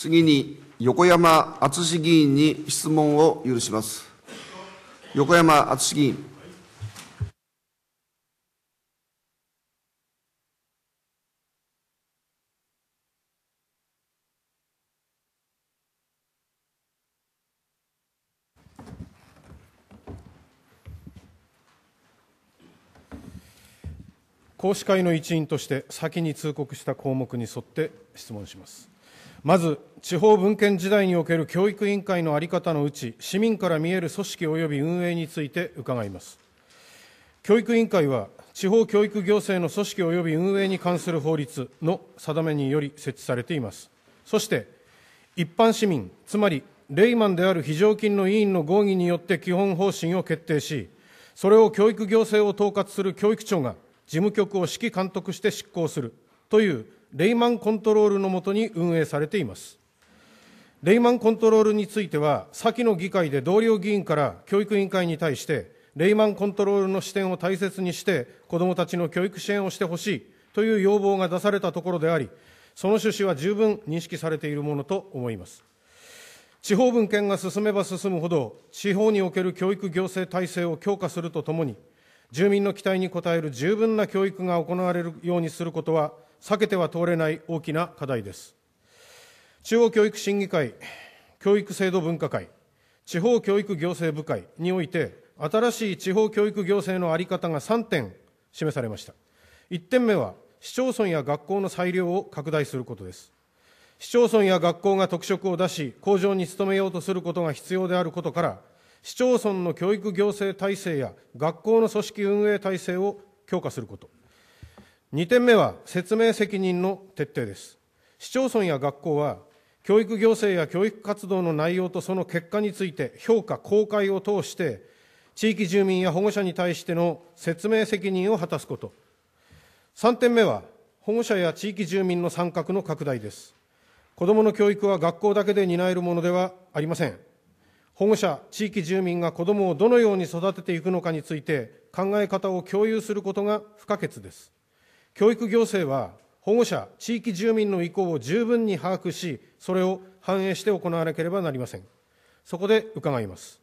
次に横山篤議員に質問を許します。横山篤議員。講師会の一員として先に通告した項目に沿って質問します。まず、地方分権時代における教育委員会の在り方のうち、市民から見える組織及び運営について伺います。教育委員会は、地方教育行政の組織及び運営に関する法律の定めにより設置されています。そして、一般市民、つまりレイマンである非常勤の委員の合議によって基本方針を決定し、それを教育行政を統括する教育庁が事務局を指揮監督して執行するというレイマンコントロールのもとに運営されていますレイマンコントロールについては先の議会で同僚議員から教育委員会に対してレイマンコントロールの視点を大切にして子どもたちの教育支援をしてほしいという要望が出されたところでありその趣旨は十分認識されているものと思います地方分権が進めば進むほど地方における教育行政体制を強化するとともに住民の期待に応える十分な教育が行われるようにすることは避けては通れない大きな課題です。中央教育審議会、教育制度分科会、地方教育行政部会において、新しい地方教育行政の在り方が3点示されました。1点目は、市町村や学校の裁量を拡大することです。市町村や学校が特色を出し、向上に努めようとすることが必要であることから、市町村の教育行政体制や学校の組織運営体制を強化すること。2点目は説明責任の徹底です。市町村や学校は、教育行政や教育活動の内容とその結果について評価・公開を通して、地域住民や保護者に対しての説明責任を果たすこと。3点目は、保護者や地域住民の参画の拡大です。子どもの教育は学校だけで担えるものではありません。保護者、地域住民が子どもをどのように育てていくのかについて、考え方を共有することが不可欠です。教育行政は保護者、地域住民の意向を十分に把握し、それを反映して行わなければなりません。そこで伺います。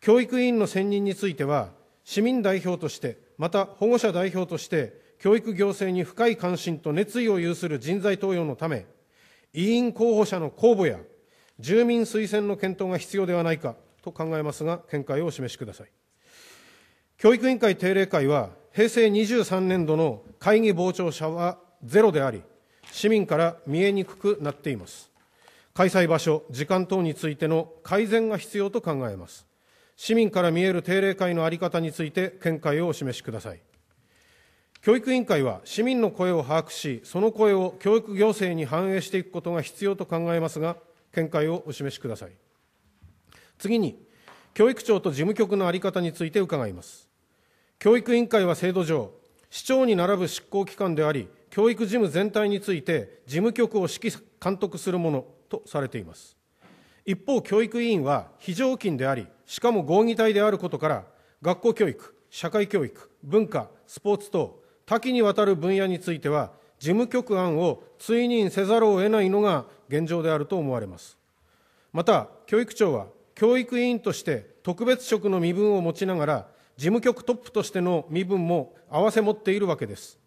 教育委員の選任については、市民代表として、また保護者代表として、教育行政に深い関心と熱意を有する人材登用のため、委員候補者の公募や住民推薦の検討が必要ではないかと考えますが、見解をお示しください。教育委員会定例会は、平成23年度の会議傍聴者はゼロであり、市民から見えにくくなっています。開催場所、時間等についての改善が必要と考えます。市民から見える定例会の在り方について見解をお示しください。教育委員会は市民の声を把握し、その声を教育行政に反映していくことが必要と考えますが、見解をお示しください。次に、教育庁と事務局の在り方について伺います。教育委員会は制度上、市長に並ぶ執行機関であり、教育事務全体について事務局を指揮監督するものとされています。一方、教育委員は非常勤であり、しかも合議体であることから、学校教育、社会教育、文化、スポーツ等、多岐にわたる分野については、事務局案を追認せざるを得ないのが現状であると思われます。また、教育庁は、教育委員として特別職の身分を持ちながら、事務局トップとしての身分も併せ持っているわけです。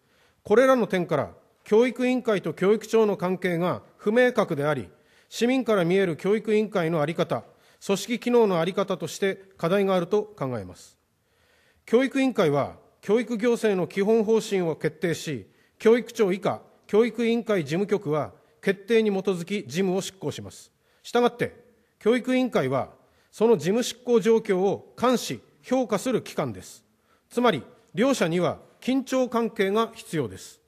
これらの点から、教育委員会と教育庁の関係が不明確であり、市民から見える教育委員会の在り方、組織機能の在り方として課題があると考えます。教育委員会は、教育行政の基本方針を決定し、教育庁以下、教育委員会事務局は、決定に基づき事務を執行します。したがって、教育委員会は、その事務執行状況を監視、評価する機関です。つまり、両者には緊張関係が必要です。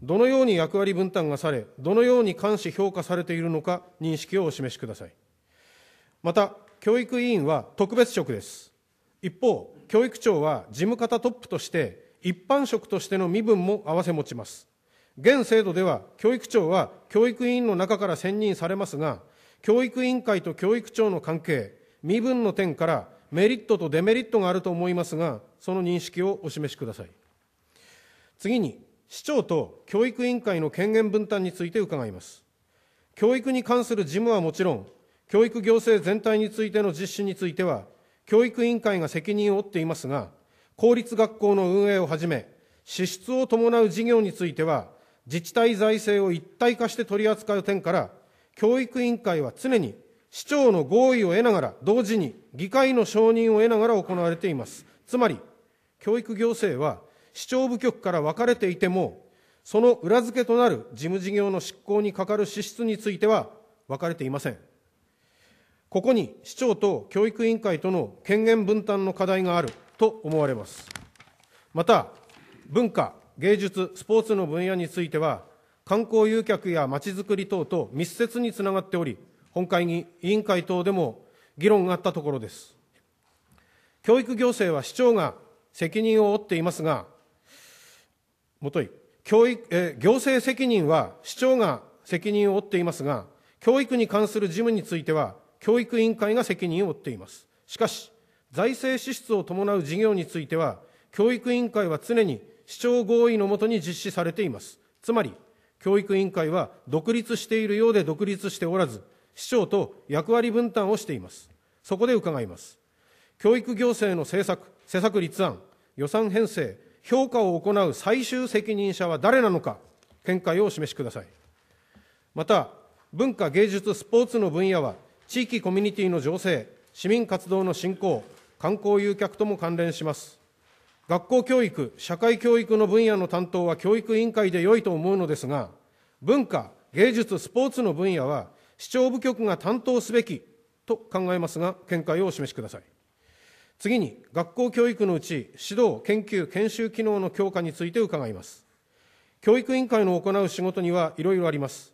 どのように役割分担がされ、どのように監視・評価されているのか、認識をお示しください。また、教育委員は特別職です。一方、教育長は事務方トップとして、一般職としての身分も併せ持ちます。現制度では、教育長は教育委員の中から選任されますが、教育委員会と教育長の関係、身分の点から、メリットとデメリットがあると思いますが、その認識をお示しください。次に、市長と教育委員会の権限分担について伺います。教育に関する事務はもちろん、教育行政全体についての実施については、教育委員会が責任を負っていますが、公立学校の運営をはじめ、支出を伴う事業については、自治体財政を一体化して取り扱う点から、教育委員会は常に市長の合意を得ながら、同時に議会の承認を得ながら行われています。つまり、教育行政は市長部局から分かれていても、その裏付けとなる事務事業の執行にかかる支出については分かれていません。ここに市長と教育委員会との権限分担の課題があると思われます。また、文化、芸術、スポーツの分野については、観光誘客やまちづくり等と密接につながっており、本会議、委員会等でも議論があったところです。教育行政は市長が責任を負っていますが、もとい、教育え行政責任は市長が責任を負っていますが、教育に関する事務については、教育委員会が責任を負っています。しかし、財政支出を伴う事業については、教育委員会は常に市長合意のもとに実施されています。つまり、教育委員会は独立しているようで独立しておらず、市長と役割分担をしています。そこで伺います。教育行政の政策、施策立案、予算編成、評価を行う最終責任者は誰なのか、見解をお示しください。また、文化、芸術、スポーツの分野は、地域コミュニティの情勢、市民活動の振興、観光誘客とも関連します。学校教育、社会教育の分野の担当は教育委員会で良いと思うのですが、文化、芸術、スポーツの分野は、市長部局が担当すべきと考えますが、見解をお示しください。次に、学校教育のうち、指導、研究、研修機能の強化について伺います。教育委員会の行う仕事にはいろいろあります。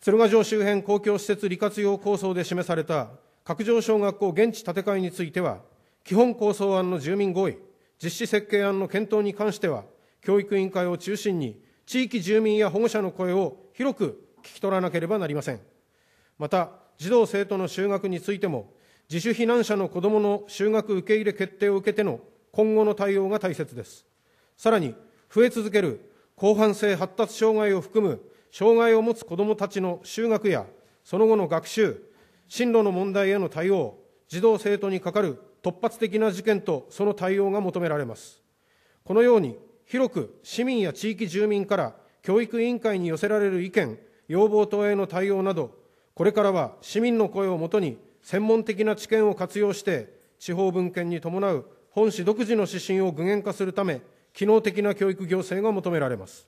鶴ヶ城周辺公共施設利活用構想で示された、各城小学校現地建て替えについては、基本構想案の住民合意、実施設計案の検討に関しては、教育委員会を中心に、地域住民や保護者の声を広く聞き取らなければなりません。また、児童生徒の就学についても、自主避難者の子どもの就学受け入れ決定を受けての今後の対応が大切です。さらに、増え続ける広範性発達障害を含む障害を持つ子どもたちの就学やその後の学習、進路の問題への対応、児童生徒に係る突発的な事件とその対応が求められます。このように広く市民や地域住民から教育委員会に寄せられる意見、要望等への対応など、これからは市民の声をもとに、専門的な知見を活用して、地方分権に伴う本市独自の指針を具現化するため、機能的な教育行政が求められます。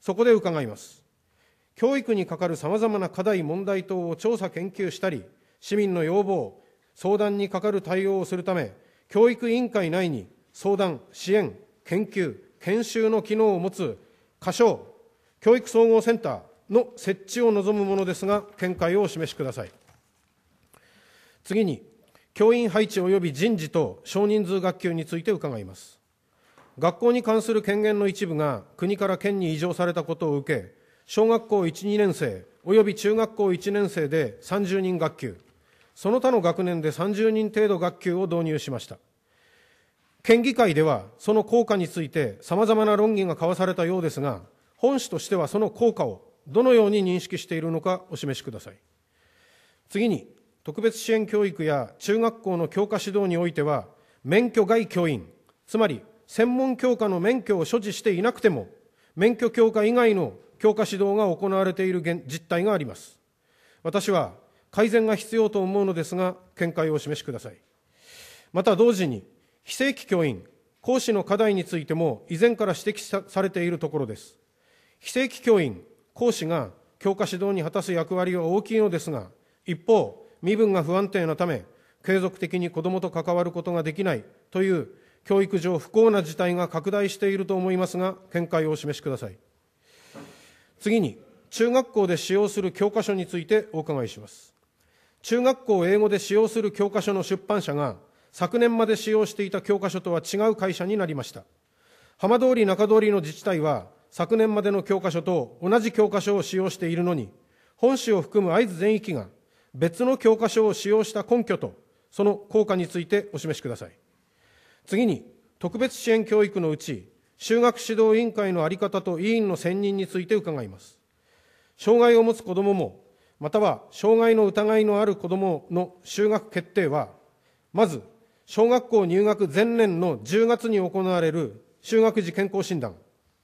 そこで伺います。教育にかかるさまざまな課題、問題等を調査・研究したり、市民の要望、相談にかかる対応をするため、教育委員会内に相談、支援、研究、研修の機能を持つ、過小、教育総合センター、の設置を望むものですが、見解をお示しください。次に、教員配置及び人事等少人数学級について伺います。学校に関する権限の一部が国から県に移譲されたことを受け、小学校1、2年生及び中学校1年生で30人学級、その他の学年で30人程度学級を導入しました。県議会ではその効果について様々な論議が交わされたようですが、本市としてはその効果をどのように認識しているのかお示しください。次に、特別支援教育や中学校の教科指導においては、免許外教員、つまり専門教科の免許を所持していなくても、免許教科以外の教科指導が行われている実態があります。私は改善が必要と思うのですが、見解をお示しください。また同時に、非正規教員、講師の課題についても以前から指摘されているところです。非正規教員、講師が教科指導に果たす役割は大きいのですが、一方、身分が不安定なため、継続的に子どもと関わることができないという教育上不幸な事態が拡大していると思いますが、見解をお示しください。次に、中学校で使用する教科書についてお伺いします。中学校英語で使用する教科書の出版社が、昨年まで使用していた教科書とは違う会社になりました。浜通り中通りの自治体は、昨年までの教科書と同じ教科書を使用しているのに、本市を含む会津全域が別の教科書を使用した根拠と、その効果についてお示しください。次に、特別支援教育のうち、修学指導委員会のあり方と委員の選任について伺います。障害を持つ子どもも、または障害の疑いのある子どもの就学決定は、まず、小学校入学前年の10月に行われる就学時健康診断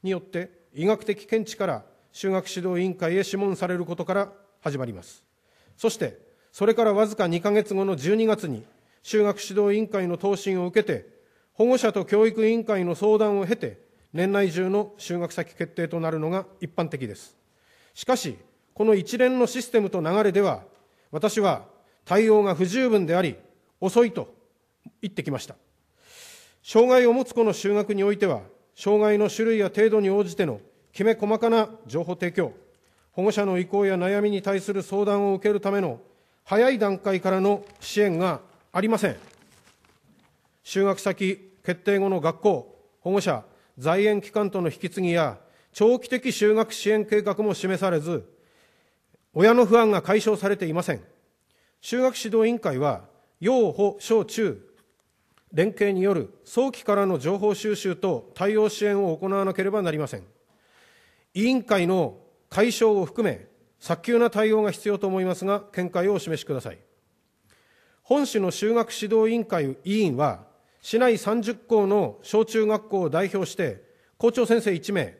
によって医学的見地から修学指導委員会へ諮問されることから始まります。そして、それからわずか2か月後の12月に、修学指導委員会の答申を受けて、保護者と教育委員会の相談を経て、年内中の就学先決定となるのが一般的です。しかし、この一連のシステムと流れでは、私は対応が不十分であり、遅いと言ってきました。障害を持つ子の就学においては、障害の種類や程度に応じてのきめ細かな情報提供、保護者の意向や悩みに対する相談を受けるための早い段階からの支援がありません。就学先決定後の学校、保護者、在園期間との引き継ぎや長期的就学支援計画も示されず、親の不安が解消されていません。就学指導委員会は、幼保小中連携による早期からの情報収集と対応支援を行わなければなりません。委員会の解消を含め、早急な対応が必要と思いますが、見解をお示しください。本市の修学指導委員会委員は、市内30校の小中学校を代表して、校長先生1名、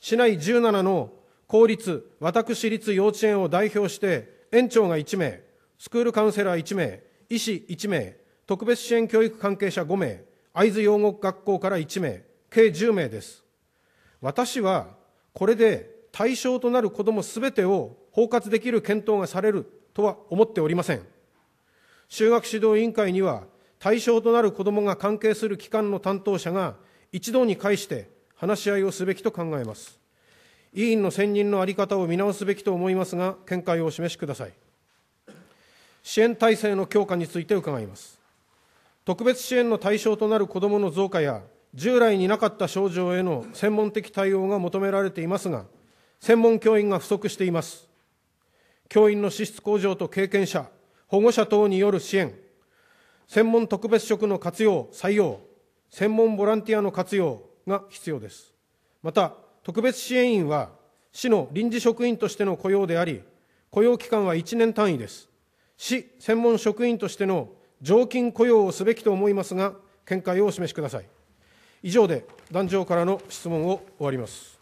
市内17の公立、私立幼稚園を代表して、園長が1名、スクールカウンセラー1名、医師1名、特別支援教育関係者5名、会津養護学校から1名、計10名です。私は、これで対象となる子どもすべてを包括できる検討がされるとは思っておりません。就学指導委員会には、対象となる子どもが関係する機関の担当者が一堂に会して話し合いをすべきと考えます。委員の選任の在り方を見直すべきと思いますが、見解をお示しください。支援体制の強化について伺います。特別支援の対象となる子どもの増加や、従来になかった症状への専門的対応が求められていますが、専門教員が不足しています。教員の資質向上と経験者、保護者等による支援、専門特別職の活用、採用、専門ボランティアの活用が必要です。また、特別支援員は、市の臨時職員としての雇用であり、雇用期間は1年単位です。市専門職員としての常勤雇用をすべきと思いますが、見解をお示しください。以上で、壇上からの質問を終わります。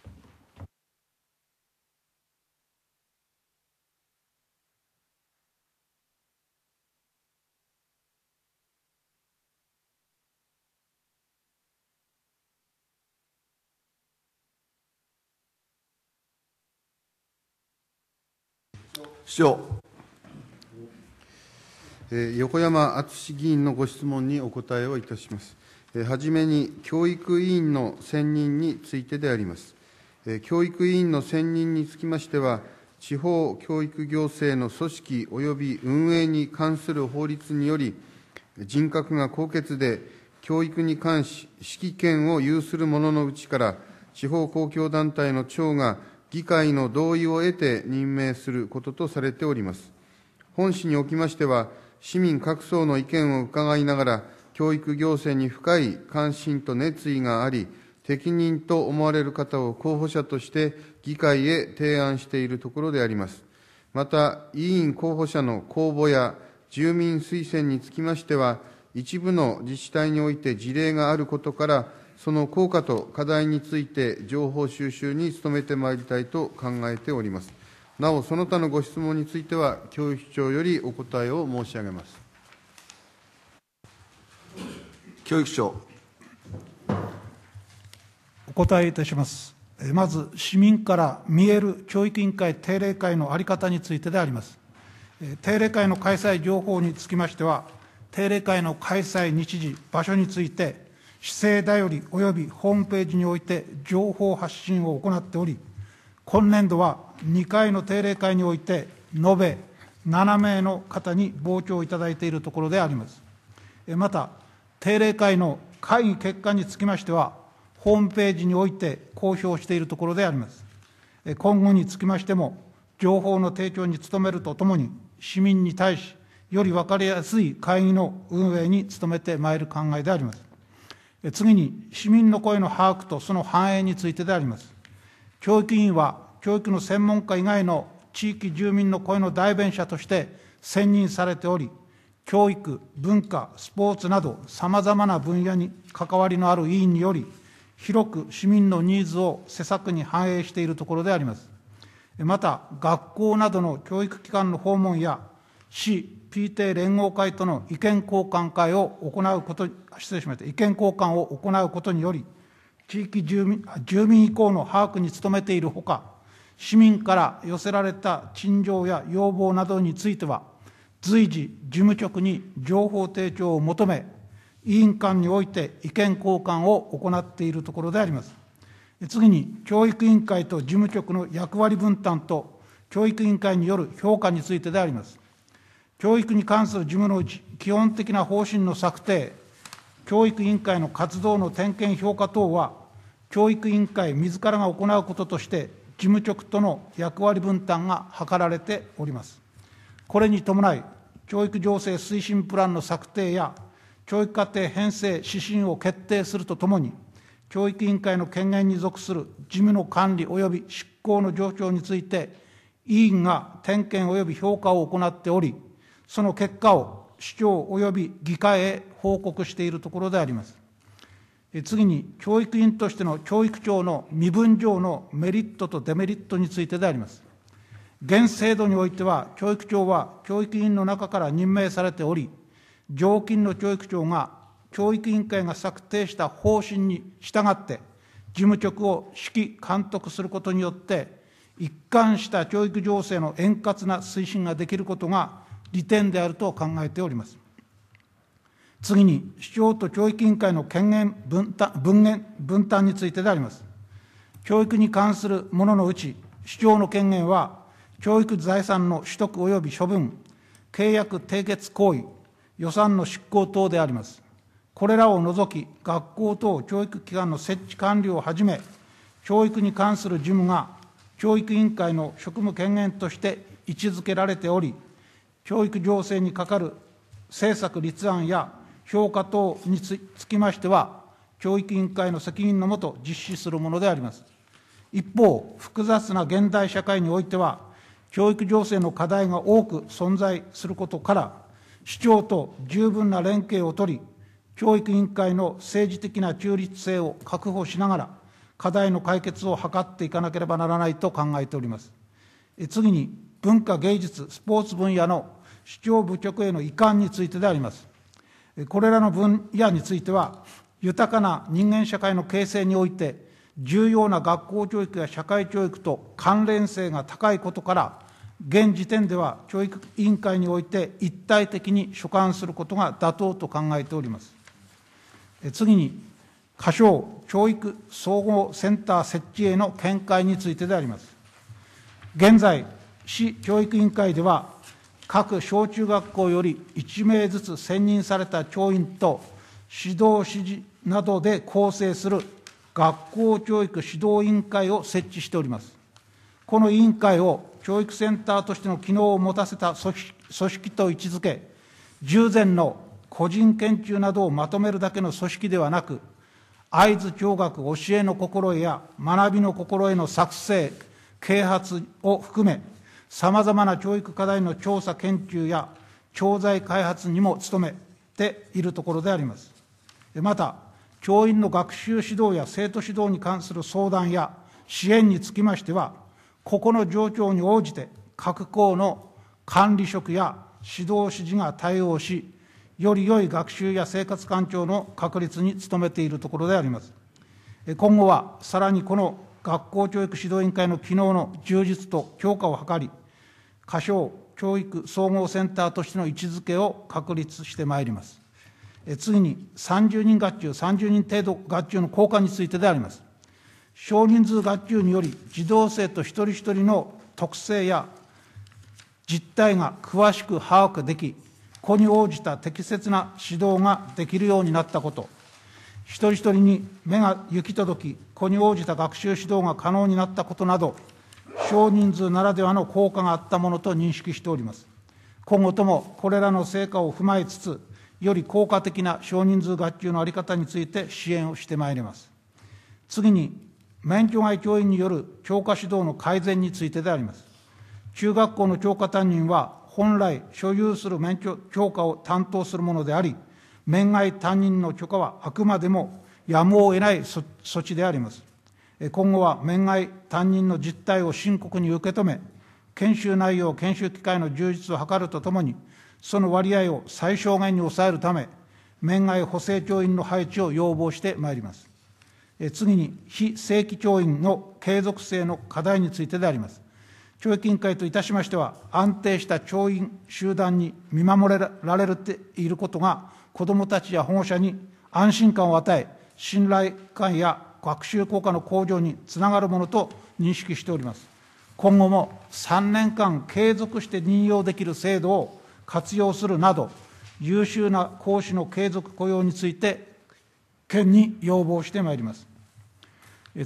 市長。横山敦議員のご質問にお答えをいたします。はじめに、教育委員の選任についてであります。教育委員の選任につきましては、地方教育行政の組織及び運営に関する法律により、人格が高潔で、教育に関し、指揮権を有する者のうちから、地方公共団体の長が議会の同意を得て任命することとされております。本市におきましては、市民各層の意見を伺いながら、教育行政に深い関心と熱意があり、適任と思われる方を候補者として議会へ提案しているところであります。また、委員候補者の公募や住民推薦につきましては、一部の自治体において事例があることから、その効果と課題について情報収集に努めてまいりたいと考えております。なお、その他のご質問については、教育長よりお答えを申し上げます。教育長。お答えいたします。まず、市民から見える教育委員会定例会の在り方についてであります。定例会の開催情報につきましては、定例会の開催日時、場所について、市政だより及びホームページにおいて情報発信を行っており、今年度は2回の定例会において、延べ7名の方に傍聴いただいているところであります。また、定例会の会議結果につきましては、ホームページにおいて公表しているところであります。今後につきましても、情報の提供に努めるとともに、市民に対し、より分かりやすい会議の運営に努めてまいる考えであります。次に、市民の声の把握とその反映についてであります。教育委員は教育の専門家以外の地域住民の声の代弁者として選任されており、教育、文化、スポーツなど、さまざまな分野に関わりのある委員により、広く市民のニーズを施策に反映しているところであります。また、学校などの教育機関の訪問や、市、PT 連合会との意見交換会を行うこと、失礼しました、意見交換を行うことにより、地域住民住民意向の把握に努めているほか、市民から寄せられた陳情や要望などについては、随時、事務局に情報提供を求め、委員間において意見交換を行っているところであります。次に、教育委員会と事務局の役割分担と、教育委員会による評価についてであります。教育に関する事務のうち、基本的な方針の策定、教育委員会の活動の点検評価等は、教育委員会自らが行うこととして、事務局との役割分担が図られております。これに伴い、教育情勢推進プランの策定や、教育課程編成指針を決定するとともに、教育委員会の権限に属する事務の管理及び執行の状況について、委員が点検及び評価を行っており、その結果を市長及び議会へ報告しているところであります。次に、教育委員としての教育長の身分上のメリットとデメリットについてであります。現制度においては、教育長は教育委員の中から任命されており、常勤の教育長が教育委員会が策定した方針に従って、事務局を指揮・監督することによって、一貫した教育情勢の円滑な推進ができることが利点であると考えております。次に、市長と教育委員会の権限分担分限分担についてであります。教育に関するもののうち、市長の権限は、教育財産の取得及び処分、契約締結行為、予算の執行等であります。これらを除き、学校等教育機関の設置管理をはじめ、教育に関する事務が、教育委員会の職務権限として位置づけられており、教育情勢にかかる政策立案や評価等につきましては、教育委員会の責任のもと実施するものであります。一方、複雑な現代社会においては、教育情勢の課題が多く存在することから、市長と十分な連携を取り、教育委員会の政治的な中立性を確保しながら、課題の解決を図っていかなければならないと考えております。次に、文化芸術スポーツ分野の市長部局への移管についてであります。これらの分野については、豊かな人間社会の形成において、重要な学校教育や社会教育と関連性が高いことから、現時点では教育委員会において一体的に所管することが妥当と考えております。次に、仮称教育総合センター設置への見解についてであります。現在、市教育委員会では、各小中学校より1名ずつ選任された教員と指導指示などで構成する学校教育指導委員会を設置しております。この委員会を教育センターとしての機能を持たせた組織と位置づけ、従前の個人研究などをまとめるだけの組織ではなく、会津教学教えの心得や学びの心得の作成、啓発を含め、さまざまな教育課題の調査研究や教材開発にも努めているところであります。また、教員の学習指導や生徒指導に関する相談や支援につきましては、ここの状況に応じて各校の管理職や指導指示が対応し、より良い学習や生活環境の確立に努めているところであります。今後はさらにこの学校教育指導委員会の機能の充実と強化を図り、過小教育総合センターとしての位置づけを確立してまいります。え次に、30人学級、30人程度学級の効果についてであります。少人数学級により、児童生徒一人一人の特性や実態が詳しく把握でき、子に応じた適切な指導ができるようになったこと、一人一人に目が行き届き、子に応じた学習指導が可能になったことなど、少人数ならではの効果があったものと認識しております。今後ともこれらの成果を踏まえつつ、より効果的な少人数学級の在り方について支援をしてまいります。次に、免許外教員による教科指導の改善についてであります。中学校の教科担任は、本来所有する免許教科を担当するものであり、面外担任の許可はあくまでもやむを得ない措置であります。今後は面外担任の実態を深刻に受け止め、研修内容、研修機会の充実を図るとともに、その割合を最小限に抑えるため、面外補正教員の配置を要望してまいります。次に、非正規教員の継続性の課題についてであります。教育委員会といたしましては、安定した教員集団に見守られていることが子どもたちや保護者に安心感を与え、信頼感や学習効果の向上につながるものと認識しております。今後も3年間継続して任用できる制度を活用するなど、優秀な講師の継続雇用について、県に要望してまいります。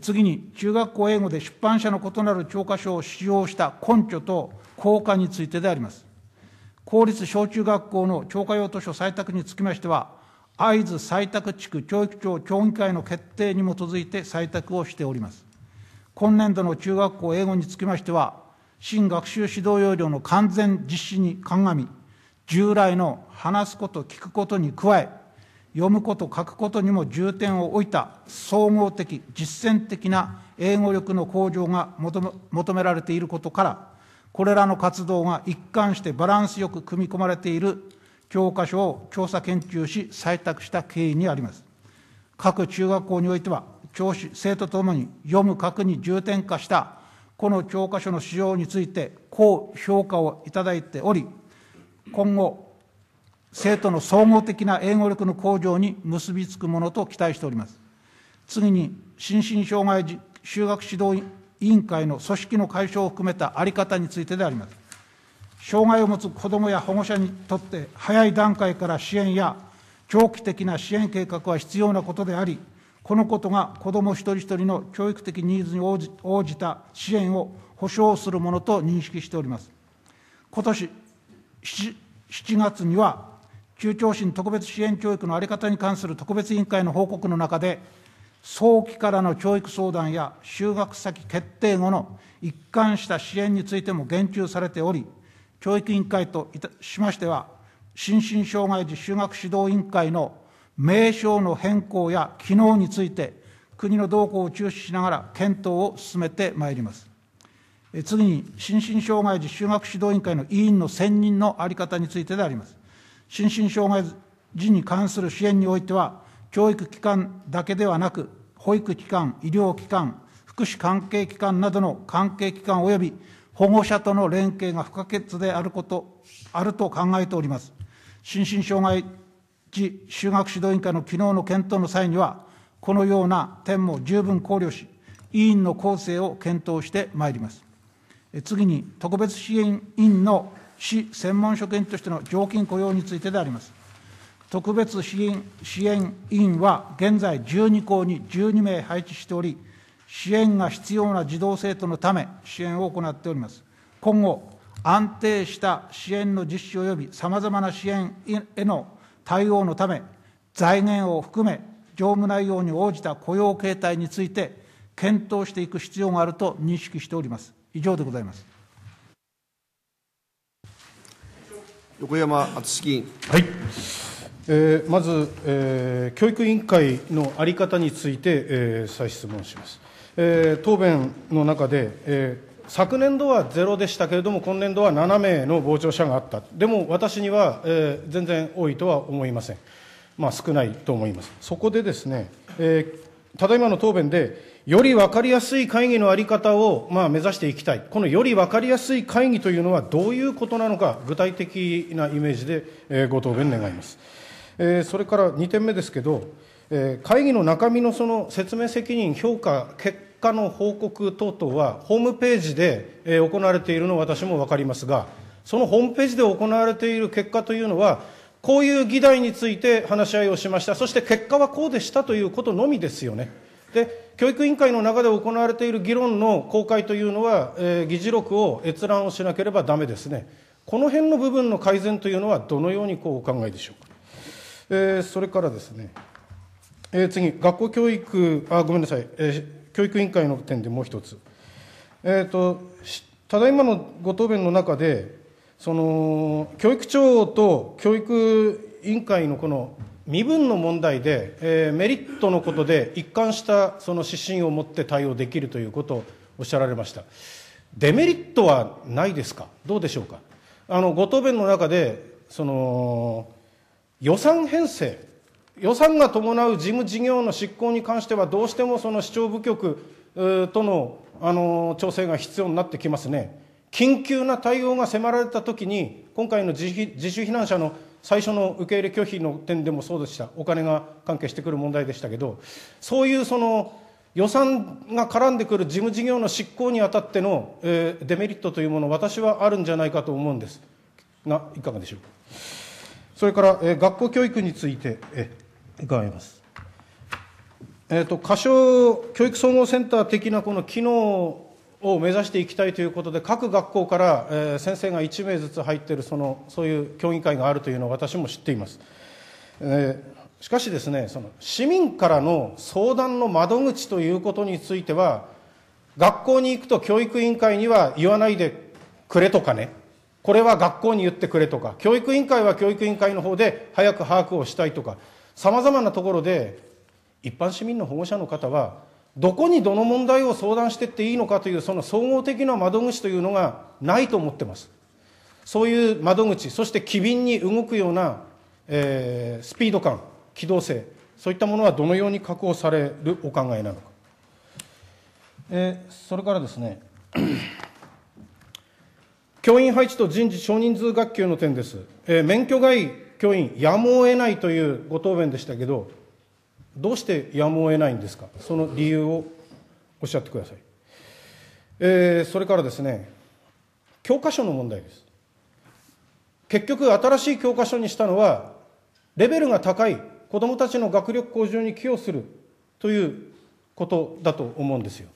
次に、中学校英語で出版社の異なる教科書を使用した根拠と効果についてであります。公立小中学校の教科用図書採択につきましては、会津採択地区教育庁協議会の決定に基づいて採択をしております。今年度の中学校英語につきましては、新学習指導要領の完全実施に鑑み、従来の話すこと、聞くことに加え、読むこと、書くことにも重点を置いた総合的、実践的な英語力の向上が求められていることから、これらの活動が一貫してバランスよく組み込まれている教科書を調査研究し採択した経緯にあります。各中学校においては、教師、生徒ともに読む書くに重点化したこの教科書の使用について、高評価をいただいており、今後、生徒の総合的な英語力の向上に結びつくものと期待しております。次に、心身障害児就学指導委員会の組織の解消を含めた在り方についてであります。障害を持つ子どもや保護者にとって、早い段階から支援や長期的な支援計画は必要なことであり、このことが子ども一人一人の教育的ニーズに応じ応じた支援を保障するものと認識しております。今年 7, 7月には、中長心特別支援教育の在り方に関する特別委員会の報告の中で、早期からの教育相談や就学先決定後の一貫した支援についても言及されており、教育委員会としましては、心身障害児就学指導委員会の名称の変更や機能について、国の動向を注視しながら検討を進めてまいります。次に、心身障害児就学指導委員会の委員の選任の在り方についてであります。心身障害児に関する支援においては、教育機関だけではなく、保育機関、医療機関、福祉関係機関などの関係機関及び保護者との連携が不可欠であること、あると考えております。心身障害児修学指導委員会の昨日の検討の際には、このような点も十分考慮し、委員の構成を検討してまいります。次に、特別支援委員の市専門職員としての常勤雇用についてであります。特別支援支援委員は現在12校に12名配置しており、支援が必要な児童生徒のため、支援を行っております。今後、安定した支援の実施及びさまざまな支援への対応のため、財源を含め、常務内容に応じた雇用形態について、検討していく必要があると認識しております。以上でございます。横山敦議員。はいえー、まず、えー、教育委員会の在り方について、えー、再質問します、えー、答弁の中で、えー、昨年度はゼロでしたけれども、今年度は7名の傍聴者があった、でも私には、えー、全然多いとは思いません、まあ、少ないと思います、そこでですね、えー、ただいまの答弁で、より分かりやすい会議の在り方を、まあ、目指していきたい、このより分かりやすい会議というのはどういうことなのか、具体的なイメージで、えー、ご答弁願います。えー、それから2点目ですけど、えー、会議の中身のその説明責任、評価、結果の報告等々は、ホームページで、えー、行われているのは私も分かりますが、そのホームページで行われている結果というのは、こういう議題について話し合いをしました、そして結果はこうでしたということのみですよね。で教育委員会の中で行われている議論の公開というのは、えー、議事録を閲覧をしなければだめですね、この辺の部分の改善というのは、どのようにこうお考えでしょうえそれからですね、え次、学校教育、あ、ごめんなさい、え教育委員会の点でもう一つ。えーと、ただいまのご答弁の中で、その、教育長と教育委員会のこの身分の問題で、えー、メリットのことで一貫したその指針を持って対応できるということをおっしゃられました。デメリットはないですかどうでしょうかあの、ご答弁の中で、その、予算編成、予算が伴う事務事業の執行に関しては、どうしてもその市長部局とのあの調整が必要になってきますね。緊急な対応が迫られたときに、今回の自主避難者の最初の受け入れ拒否の点でもそうでした、お金が関係してくる問題でしたけど、そういうその予算が絡んでくる事務事業の執行にあたっての、えー、デメリットというもの、私はあるんじゃないかと思うんですが、いかがでしょうか。それから、え学校教育について、え伺います。えーと、と過小教育総合センター的なこの機能を目指していきたいということで各学校から、えー、先生が1名ずつ入っているそのそういう協議会があるというのを私も知っています、えー、しかしですねその市民からの相談の窓口ということについては学校に行くと教育委員会には言わないでくれとかねこれは学校に言ってくれとか、教育委員会は教育委員会の方で早く把握をしたいとか、さまざまなところで、一般市民の保護者の方は、どこにどの問題を相談していっていいのかという、その総合的な窓口というのがないと思ってます。そういう窓口、そして機敏に動くような、えー、スピード感、機動性、そういったものはどのように確保されるお考えなのか。えー、それからですね教員配置と人事少人数学級の点です。えー、免許外教員、やむを得ないというご答弁でしたけど、どうしてやむを得ないんですか、その理由をおっしゃってください。えー、それからですね、教科書の問題です。結局、新しい教科書にしたのは、レベルが高い子どもたちの学力向上に寄与するということだと思うんですよ。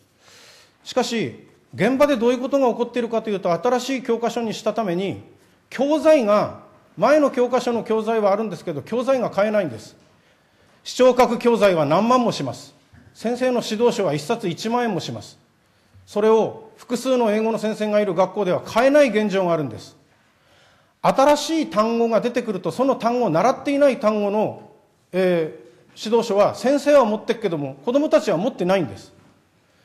しかし、現場でどういうことが起こっているかというと、新しい教科書にしたために、教材が、前の教科書の教材はあるんですけど、教材が買えないんです。視聴覚教材は何万もします。先生の指導書は1冊1万円もします。それを複数の英語の先生がいる学校では買えない現状があるんです。新しい単語が出てくると、その単語を習っていない単語の、えー、指導書は先生は持ってくけども、子供たちは持ってないんです。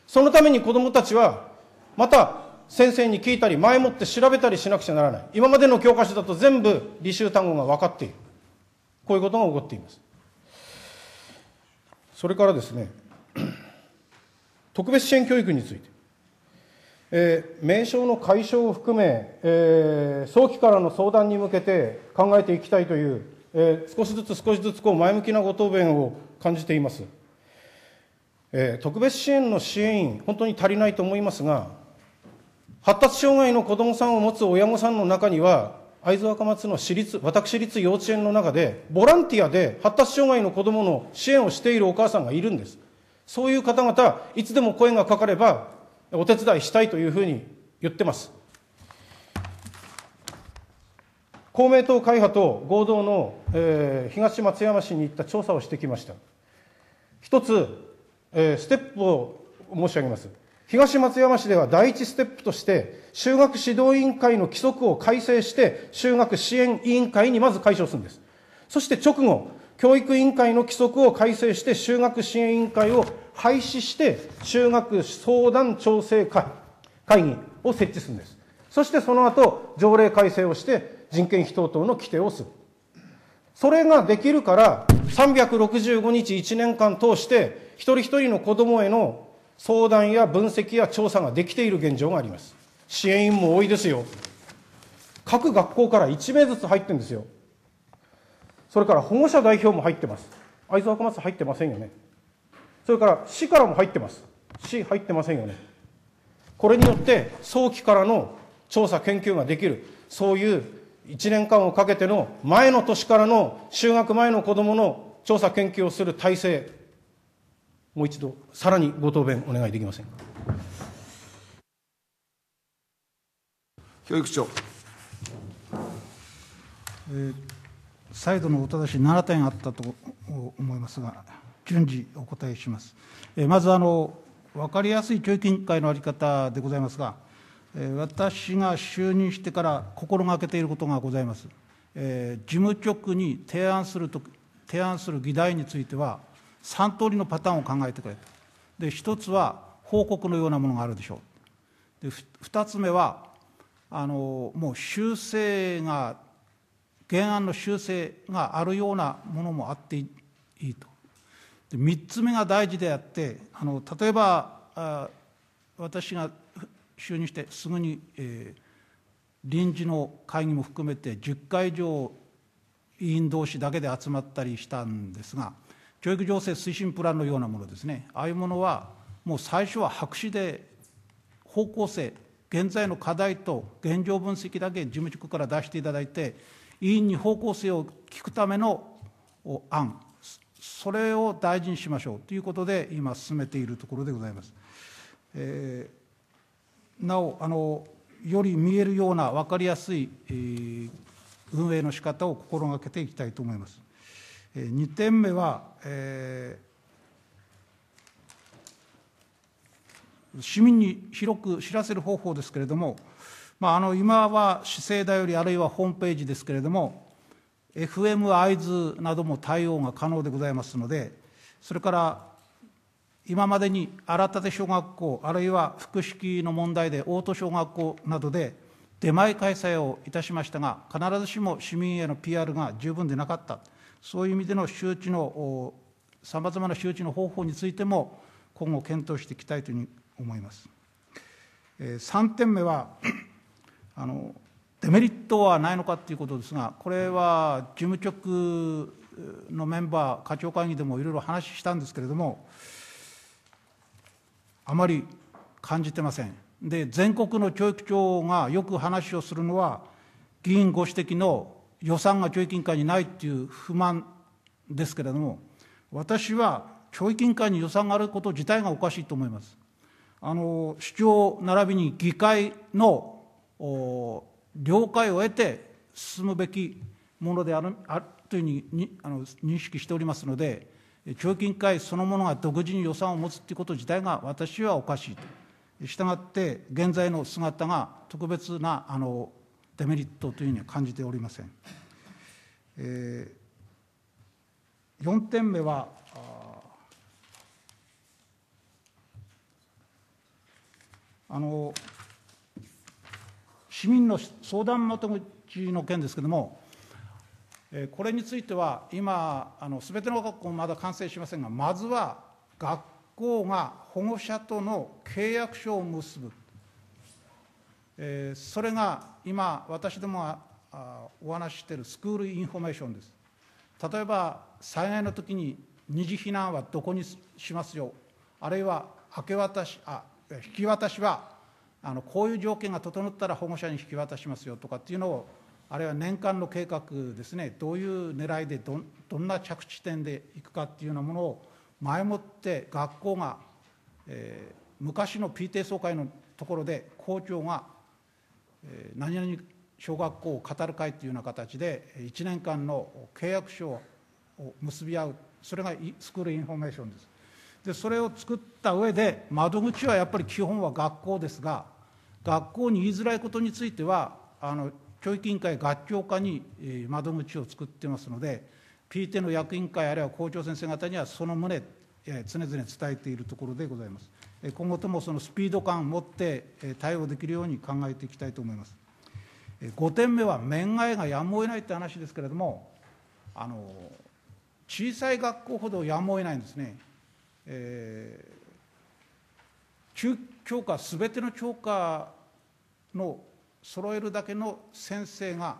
そのために子供たちはまた、先生に聞いたり、前もって調べたりしなくちゃならない。今までの教科書だと全部履修単語が分かっている。こういうことが起こっています。それからですね、特別支援教育について。えー、名称の解消を含め、えー、早期からの相談に向けて考えていきたいという、えー、少しずつ少しずつこう前向きなご答弁を感じています。え特別支援の支援員、本当に足りないと思いますが、発達障害の子どもさんを持つ親御さんの中には、会津若松の私立、私立幼稚園の中で、ボランティアで発達障害の子どもの支援をしているお母さんがいるんです。そういう方々、いつでも声がかかれば、お手伝いしたいというふうに言ってます。公明党会派と合同の、えー、東松山市に行った調査をしてきました。一つ、えー、ステップを申し上げます。東松山市では第一ステップとして、修学指導委員会の規則を改正して、修学支援委員会にまず解消するんです。そして直後、教育委員会の規則を改正して、修学支援委員会を廃止して、修学相談調整会会議を設置するんです。そしてその後、条例改正をして、人件費等々の規定をする。それができるから、365日1年間通して、一人一人の子供への相談や分析や調査ができている現状があります。支援員も多いですよ。各学校から1名ずつ入ってるんですよ。それから保護者代表も入ってます。会津若松入ってませんよね。それから市からも入ってます。市入ってませんよね。これによって早期からの調査研究ができる、そういう1年間をかけての前の年からの就学前の子どもの調査研究をする体制、もう一度、さらにご答弁お願いできませんか。教育長。えー、再度のお正し7点あったと思いますが、順次お答えします。えー、まずあの、分かりやすい教育委員会の在り方でございますが、えー、私が就任してから心がけていることがございます。えー、事務局に提案すると提案する議題については、3通りのパターンを考えてくれとで1つは報告のようなものがあるでしょうで2つ目はあのもう修正が原案の修正があるようなものもあっていいとで3つ目が大事であってあの例えばあ私が就任してすぐに、えー、臨時の会議も含めて10回以上委員同士だけで集まったりしたんですが教育情勢推進プランのようなものですね、ああいうものは、もう最初は白紙で方向性、現在の課題と現状分析だけ事務局から出していただいて、委員に方向性を聞くための案、それを大事にしましょうということで、今、進めているところでございます。えー、なおあの、より見えるような分かりやすい、えー、運営の仕方を心がけていきたいと思います。2点目は、えー、市民に広く知らせる方法ですけれども、まあ、あの今は市政だよりあるいはホームページですけれども FM 会津なども対応が可能でございますのでそれから今までに新立小学校あるいは複式の問題で大戸小学校などで出前開催をいたしましたが必ずしも市民への PR が十分でなかった。そういう意味での周知の、さまざまな周知の方法についても、今後、検討していきたいというふうに思います。3点目は あの、デメリットはないのかということですが、これは事務局のメンバー、課長会議でもいろいろ話したんですけれども、あまり感じてません。で、全国の教育長がよく話をするのは、議員ご指摘の予算が教育委員会にないっていう不満ですけれども、私は教育委員会に予算があること自体がおかしいと思います。あの市長並びに議会の了解を得て進むべきものであるというふうににあの認識しておりますので、教育委員会そのものが独自に予算を持つということ自体が私はおかしいと。したがって現在の姿が特別なあのデメリットというふうには感じておりません。えー、4点目はあの市民の相談窓口の件ですけれども、えー、これについては今すべての学校まだ完成しませんがまずは学校が保護者との契約書を結ぶ、えー、それが今私どもがお話ししているスクールインフォメーションです例えば災害の時に二次避難はどこにしますよあるいは明け渡しあ引き渡しはあのこういう条件が整ったら保護者に引き渡しますよとかっていうのをあるいは年間の計画ですねどういう狙いでどどんな着地点でいくかっていうようなものを前もって学校が、えー、昔の p t 総会のところで校長が何々小学校を語る会というような形で1年間の契約書を結び合うそれがスクールインフォメーションですでそれを作った上で窓口はやっぱり基本は学校ですが学校に言いづらいことについてはあの教育委員会学教課に窓口を作ってますので PTA の役員会あるいは校長先生方にはその旨常々伝えているところでございます。今後ともそのスピード感を持って対応できるように考えていきたいと思います。5点目は、面会えがやむを得ないって話ですけれども、あの小さい学校ほどやむを得ないんですね。えー、教科すべての教科の揃えるだけの先生が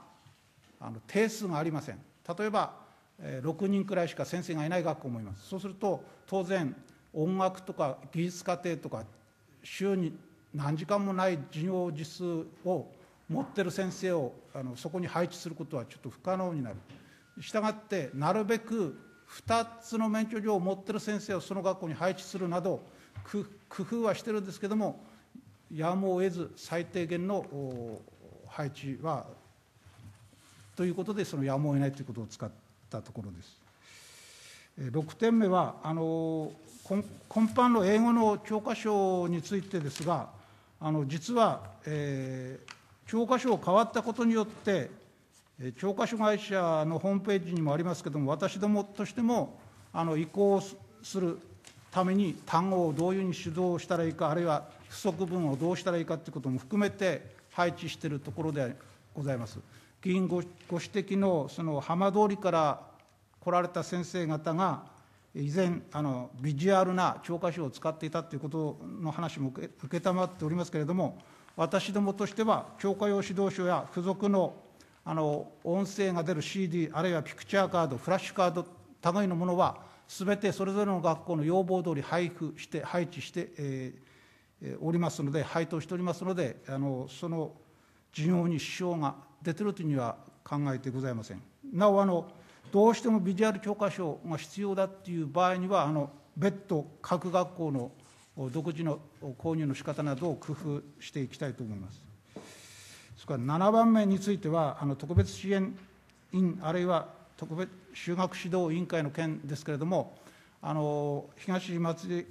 あの定数がありません例えば6人くらいしか先生がいない学校もいますそうすると当然音楽とか技術課程とか週に何時間もない授業時数を持ってる先生をあのそこに配置することはちょっと不可能になる。したがってなるべく2つの免許状を持ってる先生をその学校に配置するなど工夫はしてるんですけどもやむを得ず最低限の配置はということでそのやむを得ないということを使ったところです。6点目は、今般の英語の教科書についてですが、実は、教科書が変わったことによって、教科書会社のホームページにもありますけれども、私どもとしても、移行するために単語をどういうふうに主導したらいいか、あるいは不足分をどうしたらいいかということも含めて、配置しているところでございます。議員ご指摘のその浜通りから来られた先生方が依然あのビジュアルな教科書を使っていたということの話も承っておりますけれども私どもとしては教科用指導書や付属のあの音声が出る CD あるいはピクチャーカードフラッシュカード類のものはすべてそれぞれの学校の要望通り配布して配置して、えー、おりますので配当しておりますのであのその事業に支障が出てるというには考えてございません。なおあのどうしてもビジュアル教科書が必要だっていう場合にはあの別途各学校の独自の購入の仕方などを工夫していきたいと思います。それから7番目についてはあの特別支援員あるいは特別修学指導委員会の件ですけれどもあの東松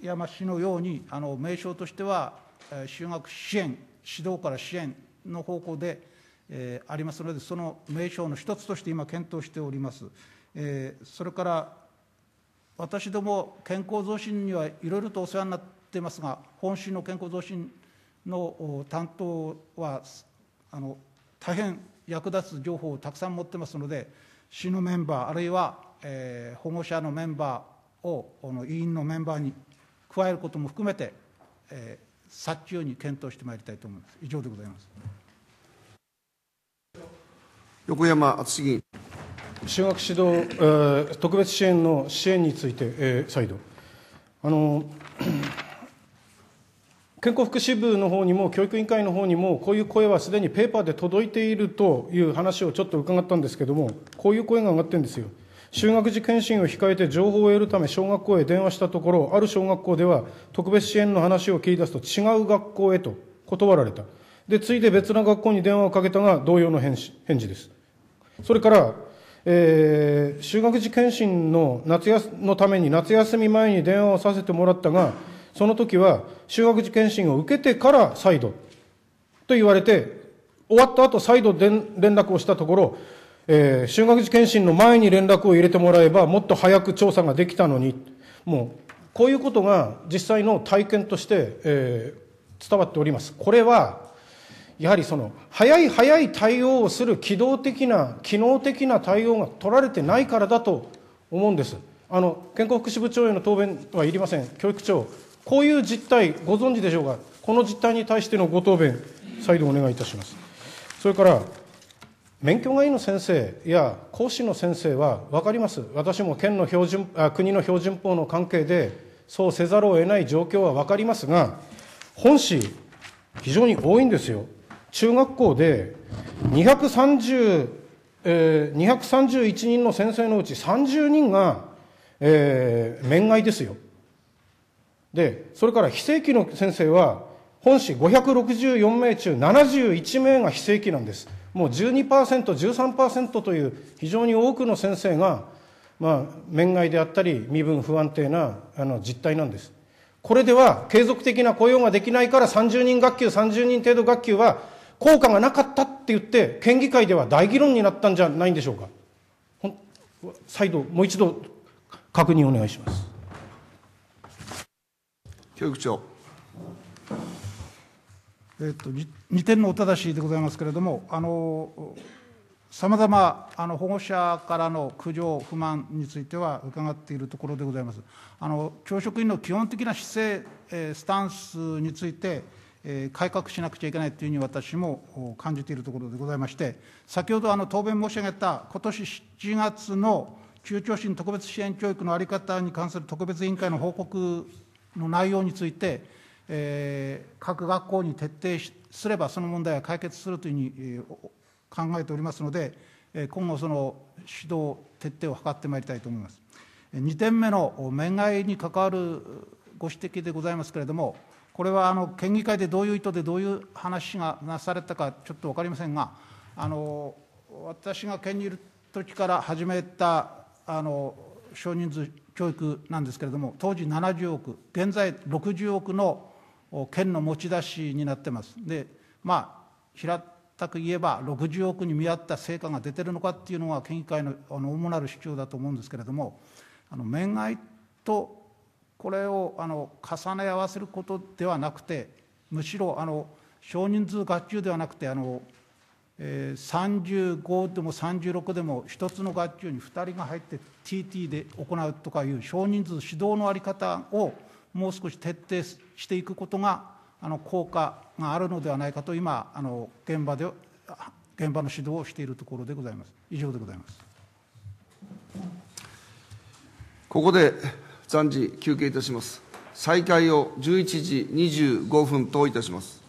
山市のようにあの名称としては修学支援指導から支援の方向でえー、ありますので、その名称の一つとして今、検討しております。えー、それから私ども健康増進にはいろいろとお世話になってますが、本市の健康増進の担当はあの大変役立つ情報をたくさん持ってますので、市のメンバー、あるいは、えー、保護者のメンバーをこの委員のメンバーに加えることも含めて、えー、早急に検討してまいりたいと思います。以上でございます。横山敦議員。修学指導、えー、特別支援の支援について、えー、再度。あの 健康福祉部の方にも、教育委員会の方にも、こういう声はすでにペーパーで届いているという話をちょっと伺ったんですけれども、こういう声が上がってるんですよ。就学時検診を控えて情報を得るため小学校へ電話したところ、ある小学校では特別支援の話を切り出すと違う学校へと断られた。で、ついで別の学校に電話をかけたが、同様の返事返事です。それから、えー、修学時検診の夏やのために夏休み前に電話をさせてもらったが、その時は修学時検診を受けてから再度と言われて、終わった後再度連絡をしたところ、えー、修学時検診の前に連絡を入れてもらえば、もっと早く調査ができたのに、もう、こういうことが実際の体験として、えー、伝わっております。これはやはりその早い早い対応をする機動的な機能的な対応が取られてないからだと思うんですあの健康福祉部長への答弁はいりません教育長こういう実態ご存知でしょうかこの実態に対してのご答弁再度お願いいたしますそれから免許外の先生や講師の先生は分かります、私も県の標準あ国の標準法の関係で、そうせざるを得ない状況は分かりますが、本市、非常に多いんですよ。中学校で230、えー、231人の先生のうち30人が、えー、面外ですよ。で、それから非正規の先生は、本市564名中71名が非正規なんです。もう12%、13%という非常に多くの先生が、まあ、面外であったり、身分不安定なあの実態なんです。これでは継続的な雇用ができないから30人学級、30人程度学級は効果がなかったって言って、県議会では大議論になったんじゃないんでしょうか。再度、もう一度確認お願いします。教育長。えっと、2点のお正しでございますけれども、あのさまざまあの保護者からの苦情、不満については伺っているところでございます。あの教職員の基本的な姿勢、えー、スタンスについてえ改革しなくちゃいけないというふうに私も感じているところでございまして、先ほどあの答弁申し上げた、ことし7月の中長身特別支援教育の在り方に関する特別委員会の報告の内容について、えー、各学校に徹底すれば、その問題は解決するというふうに、考えておりますので、今後、その指導、徹底を図ってまいりたいと思います。2点目の、面外に関わるご指摘でございますけれども、これはあの県議会でどういう意図でどういう話がなされたか、ちょっと分かりませんが、あの私が県にいる時から始めたあの少人数教育なんですけれども、当時70億、現在60億の県の持ち出しになってます。でまあ平たく言えば60億に見合った成果が出てるのかっていうのが県議会のあの主なる主張だと思うんですけれどもあの面外とこれをあの重ね合わせることではなくてむしろあの少人数学級ではなくてあの、えー、35でも36でも1つの学級に2人が入って TT で行うとかいう少人数指導の在り方をもう少し徹底していくことがあの効果があるのではないかと今あの現場で現場の指導をしているところでございます。以上でございます。ここで暫時休憩いたします。再開を11時25分といたします。